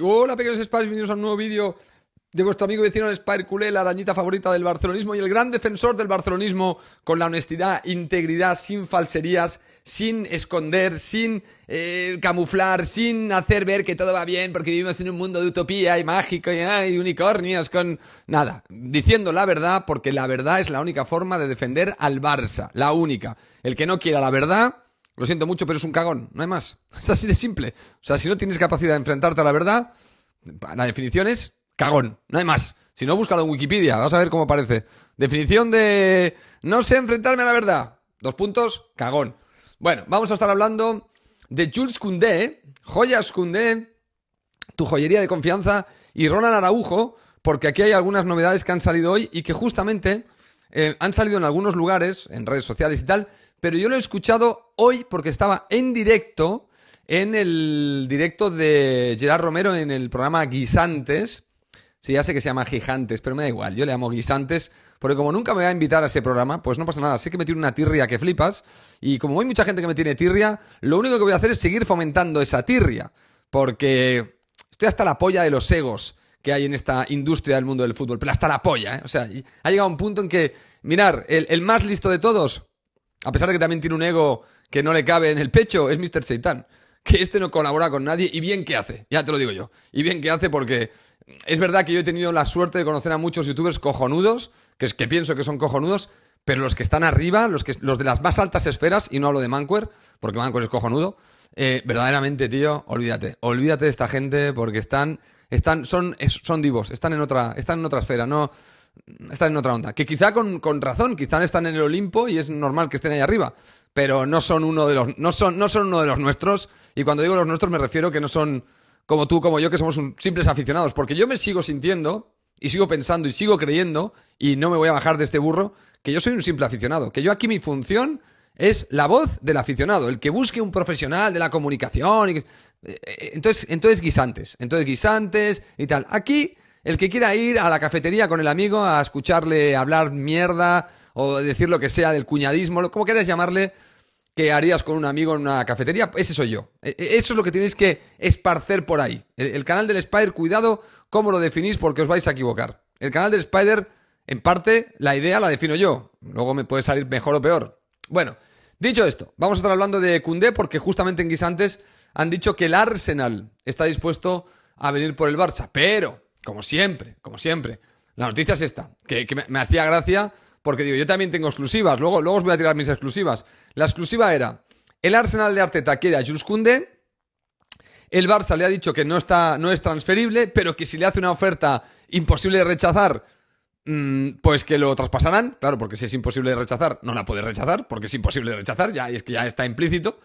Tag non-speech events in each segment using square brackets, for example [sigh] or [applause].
Hola pequeños Spires, bienvenidos a un nuevo vídeo de vuestro amigo vecino Spire la arañita favorita del barcelonismo y el gran defensor del barcelonismo con la honestidad, integridad, sin falserías, sin esconder, sin eh, camuflar, sin hacer ver que todo va bien porque vivimos en un mundo de utopía y mágico y, ah, y unicornios con... Nada, diciendo la verdad porque la verdad es la única forma de defender al Barça, la única. El que no quiera la verdad lo siento mucho, pero es un cagón, no hay más. [laughs] Es así de simple. O sea, si no tienes capacidad de enfrentarte a la verdad, la definición es cagón, no hay más. Si no, búscalo en Wikipedia, vas a ver cómo aparece. Definición de no sé enfrentarme a la verdad. Dos puntos, cagón. Bueno, vamos a estar hablando de Jules Koundé, Joyas Koundé, tu joyería de confianza y Ronald Araujo, porque aquí hay algunas novedades que han salido hoy y que justamente eh, han salido en algunos lugares, en redes sociales y tal, pero yo lo he escuchado hoy porque estaba en directo, en el directo de Gerard Romero en el programa Guisantes. Sí, ya sé que se llama Gigantes, pero me da igual, yo le llamo Guisantes, porque como nunca me va a invitar a ese programa, pues no pasa nada, sé que me tiene una tirria que flipas, y como hay mucha gente que me tiene tirria, lo único que voy a hacer es seguir fomentando esa tirria, porque estoy hasta la polla de los egos que hay en esta industria del mundo del fútbol, pero hasta la polla, ¿eh? O sea, ha llegado un punto en que, mirar, el más listo de todos, a pesar de que también tiene un ego que no le cabe en el pecho, es Mr. Seitan. Que este no colabora con nadie y bien que hace, ya te lo digo yo. Y bien que hace porque es verdad que yo he tenido la suerte de conocer a muchos youtubers cojonudos, que, es, que pienso que son cojonudos, pero los que están arriba, los, que, los de las más altas esferas, y no hablo de Manquer, porque Manquer es cojonudo, eh, verdaderamente, tío, olvídate, olvídate de esta gente porque están, están, son, son divos, están en otra, están en otra esfera, no están en otra onda. Que quizá con, razón, quizá están en el Olimpo y es normal que estén ahí arriba. Pero no son uno de los, no son, no son uno de los nuestros. Y cuando digo los nuestros me refiero que no son como tú, como yo, que somos simples aficionados. Porque yo me sigo sintiendo y sigo pensando y sigo creyendo y no me voy a bajar de este burro que yo soy un simple aficionado. Que yo aquí mi función es la voz del aficionado, el que busque un profesional de la comunicación. Eh, eh, entonces, entonces guisantes, entonces guisantes y tal. Aquí el que quiera ir a la cafetería con el amigo a escucharle hablar mierda o decir lo que sea del cuñadismo, como quieras llamarle, que harías con un amigo en una cafetería, ese soy yo. E, e, eso es lo que tenéis que esparcer por ahí. El, canal del Spider, cuidado cómo lo definís porque os vais a equivocar. El canal del Spider, en parte, la idea la defino yo. Luego me puede salir mejor o peor. Bueno, dicho esto, vamos a estar hablando de Cundé porque justamente en Guisantes han dicho que el Arsenal está dispuesto a venir por el Barça. Pero como siempre, como siempre. La noticia es esta, que, me, hacía gracia porque digo, yo también tengo exclusivas, luego, luego os voy a tirar mis exclusivas. La exclusiva era, el Arsenal de Arteta quiere a Jules el Barça le ha dicho que no, está, no es transferible, pero que si le hace una oferta imposible de rechazar, mm, pues que lo traspasarán, claro, porque si es imposible de rechazar, no la puede rechazar, porque es imposible de rechazar, ya es que ya está implícito.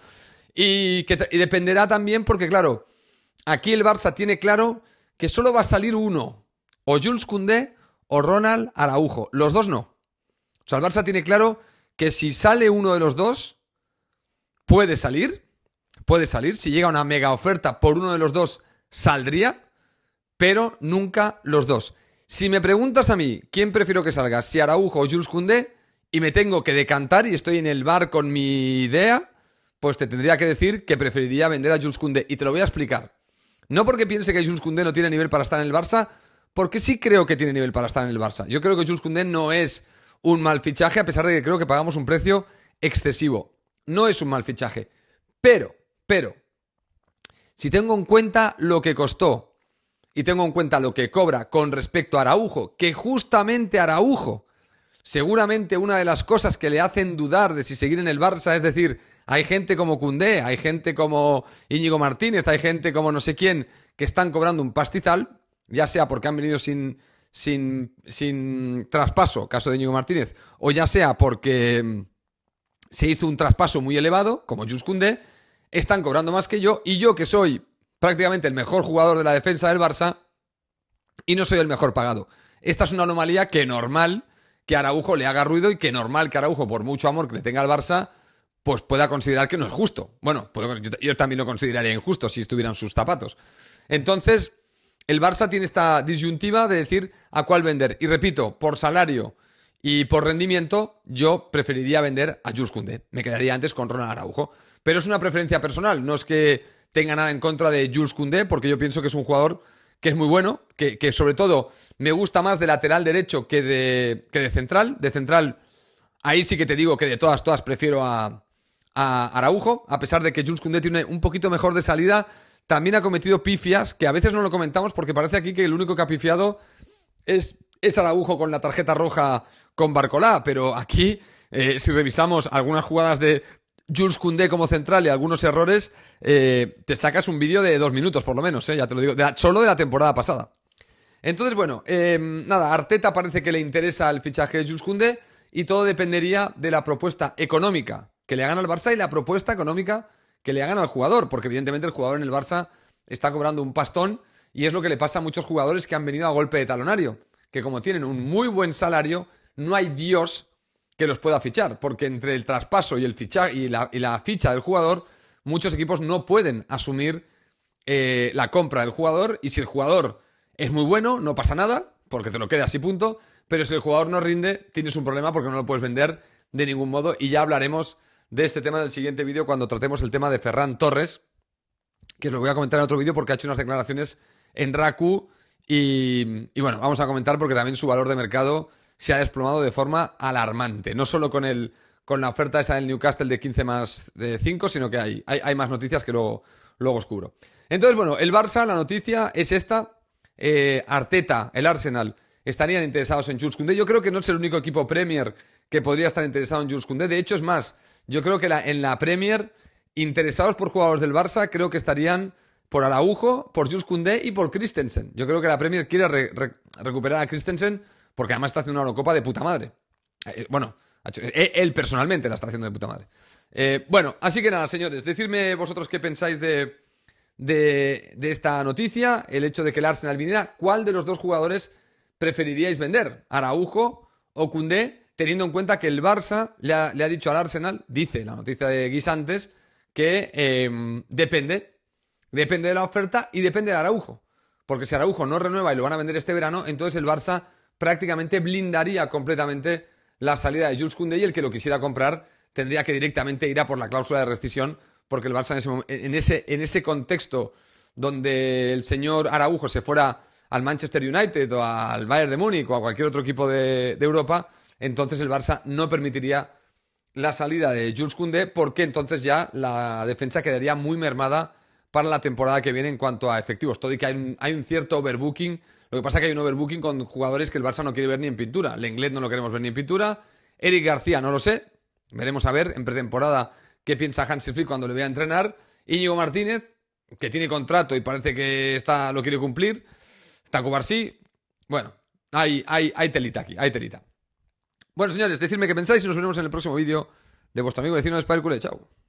Y que y dependerá también, porque claro, aquí el Barça tiene claro que solo va a salir uno, o Jules Koundé o Ronald Araujo. Los dos no. O sea, el Barça tiene claro que si sale uno de los dos, puede salir, puede salir. Si llega una mega oferta por uno de los dos, saldría, pero nunca los dos. Si me preguntas a mí quién prefiero que salga, si Araujo o Jules Koundé, y me tengo que decantar y estoy en el bar con mi idea, pues te tendría que decir que preferiría vender a Jules Koundé. Y te lo voy a explicar. No porque piense que Jules Koundé no tiene nivel para estar en el Barça, porque sí creo que tiene nivel para estar en el Barça. Yo creo que Jules Koundé no es un mal fichaje, a pesar de que creo que pagamos un precio excesivo. No es un mal fichaje. Pero, pero, si tengo en cuenta lo que costó y tengo en cuenta lo que cobra con respecto a Araujo, que justamente Araujo, seguramente una de las cosas que le hacen dudar de si seguir en el Barça, es decir, hay gente como Cundé, hay gente como Íñigo Martínez, hay gente como no sé quién que están cobrando un pastizal, ya sea porque han venido sin, sin, sin traspaso, caso de Íñigo Martínez, o ya sea porque mm, se hizo un traspaso muy elevado, como Jus Cundé, están cobrando más que yo y yo que soy prácticamente el mejor jugador de la defensa del Barça y no soy el mejor pagado. Esta es una anomalía que normal que Araujo le haga ruido y que normal que Araujo, por mucho amor que le tenga al Barça, pues pueda considerar que no es justo. Bueno, yo, también lo consideraría injusto si estuvieran sus zapatos. Entonces, el Barça tiene esta disyuntiva de decir a cuál vender. Y repito, por salario y por rendimiento, yo preferiría vender a Jules Koundé. Me quedaría antes con Ronald Araujo. Pero es una preferencia personal, no es que tenga nada en contra de Jules Koundé, porque yo pienso que es un jugador que es muy bueno, que, sobre todo me gusta más de lateral derecho que de, que de central. De central, ahí sí que te digo que de todas, todas prefiero a, a Araujo, a pesar de que Jules Koundé tiene un poquito mejor de salida, también ha cometido pifias, que a veces no lo comentamos porque parece aquí que el único que ha pifiado es, es Araujo con la tarjeta roja con Barcolá, pero aquí, eh, si revisamos algunas jugadas de Jules Koundé como central y algunos errores, eh, te sacas un vídeo de dos minutos por lo menos, eh, ya te lo digo, solo de la temporada pasada. Entonces, bueno, em, nada, Arteta parece que le interesa el fichaje de Jules Koundé y todo dependería de la propuesta económica que le hagan al Barça y la propuesta económica que le hagan al jugador, porque evidentemente el jugador en el Barça está cobrando un pastón y es lo que le pasa a muchos jugadores que han venido a golpe de talonario, que como tienen un muy buen salario, no hay Dios que los pueda fichar, porque entre el traspaso y, el y, la, ficha del jugador, muchos equipos no pueden asumir eh, la compra del jugador y si el jugador es muy bueno, no pasa nada, porque te lo queda así punto, pero si el jugador no rinde, tienes un problema porque no lo puedes vender de ningún modo y ya hablaremos de este tema en el siguiente vídeo cuando tratemos el tema de Ferran Torres, que os lo voy a comentar en otro vídeo porque ha hecho unas declaraciones en Raku y, y bueno, vamos a comentar porque también su valor de mercado se ha desplomado de forma alarmante, no solo con el con la oferta esa del Newcastle de 15 más 5, sino que hay, hay, más noticias que luego, luego os cubro. Entonces, bueno, el Barça, la noticia es esta. Eh, Arteta, el Arsenal, estarían interesados en Jules Yo creo que no es el único equipo Premier que podría estar interesado en Jules Koundé. De hecho, es más, yo creo que en la Premier, interesados por jugadores del Barça, creo que estarían por Araujo, por Jules Koundé y por Christensen. Yo creo que la Premier quiere recuperar a Christensen porque además está haciendo una Eurocopa de puta madre. Eh, eh, bueno, eh, él personalmente la está haciendo de puta madre. bueno, así que nada, señores, decidme vosotros qué pensáis de, de, esta noticia, el hecho de que el Arsenal viniera, ¿cuál de los dos jugadores preferiríais vender? ¿Araujo o Cundé? teniendo en cuenta que el Barça le ha, dicho al Arsenal, dice la noticia de Guisantes, que em, depende, depende de la oferta y depende de Araujo. Porque si Araujo no renueva y lo van a vender este verano, entonces el Barça prácticamente blindaría completamente la salida de Jules Koundé y el que lo quisiera comprar tendría que directamente ir a por la cláusula de rescisión porque el Barça en ese, en ese, contexto donde el señor Araujo se fuera al Manchester United o al Bayern de Múnich o a cualquier otro equipo de Europa, entonces el Barça no permitiría la salida de Jules Koundé porque entonces ya la defensa quedaría muy mermada para la temporada que viene en cuanto a efectivos. Todo y que hay un, cierto overbooking. Lo que pasa es que hay un overbooking con jugadores que el Barça no quiere ver ni en pintura. Lenglet no lo queremos ver ni en pintura. Eric García no lo sé. Veremos a ver en pretemporada qué piensa Hansi Flick cuando le vea entrenar. Íñigo Martínez, que tiene contrato y parece que está, lo quiere cumplir. Está Cubarsí. Bueno, hay, hay, hay telita aquí, hay telita. Bueno, señores, decidme qué pensáis y nos vemos en el próximo vídeo de vuestro amigo vecino de Spidercule. Chao.